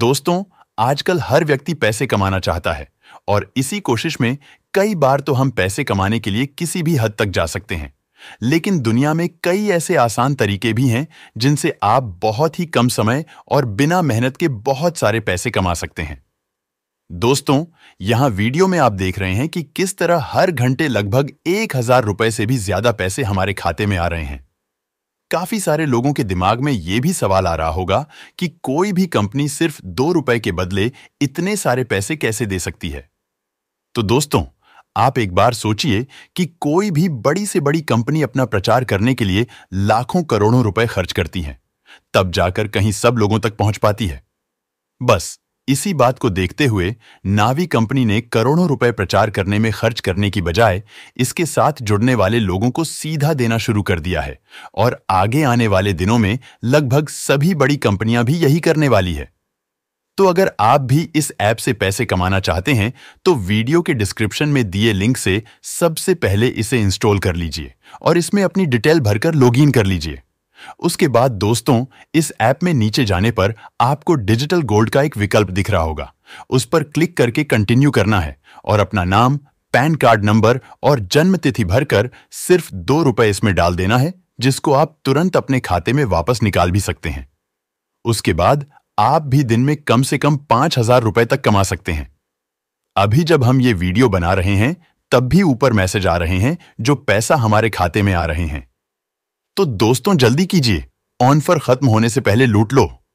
दोस्तों आजकल हर व्यक्ति पैसे कमाना चाहता है और इसी कोशिश में कई बार तो हम पैसे कमाने के लिए किसी भी हद तक जा सकते हैं लेकिन दुनिया में कई ऐसे आसान तरीके भी हैं जिनसे आप बहुत ही कम समय और बिना मेहनत के बहुत सारे पैसे कमा सकते हैं दोस्तों यहां वीडियो में आप देख रहे हैं कि किस तरह हर घंटे लगभग एक हजार रुपए से भी ज्यादा पैसे हमारे खाते में आ रहे हैं काफी सारे लोगों के दिमाग में ये भी सवाल आ रहा होगा कि कोई भी कंपनी सिर्फ दो रुपए के बदले इतने सारे पैसे कैसे दे सकती है तो दोस्तों आप एक बार सोचिए कि कोई भी बड़ी से बड़ी कंपनी अपना प्रचार करने के लिए लाखों करोड़ों रुपए खर्च करती है तब जाकर कहीं सब लोगों तक पहुंच पाती है बस इसी बात को देखते हुए नावी कंपनी ने करोड़ों रुपए प्रचार करने में खर्च करने की बजाय इसके साथ जुड़ने वाले लोगों को सीधा देना शुरू कर दिया है और आगे आने वाले दिनों में लगभग सभी बड़ी कंपनियां भी यही करने वाली है तो अगर आप भी इस ऐप से पैसे कमाना चाहते हैं तो वीडियो के डिस्क्रिप्शन में दिए लिंक से सबसे पहले इसे इंस्टॉल कर लीजिए और इसमें अपनी डिटेल भरकर लॉगिन कर लीजिए उसके बाद दोस्तों इस ऐप में नीचे जाने पर आपको डिजिटल गोल्ड का एक विकल्प दिख रहा होगा उस पर क्लिक करके कंटिन्यू करना है और अपना नाम पैन कार्ड नंबर और जन्म तिथि भरकर सिर्फ दो रुपए इसमें डाल देना है जिसको आप तुरंत अपने खाते में वापस निकाल भी सकते हैं उसके बाद आप भी दिन में कम से कम पांच हजार रुपए तक कमा सकते हैं अभी जब हम ये वीडियो बना रहे हैं तब भी ऊपर मैसेज आ रहे हैं जो पैसा हमारे खाते में आ रहे हैं तो दोस्तों जल्दी कीजिए ऑन फर खत्म होने से पहले लूट लो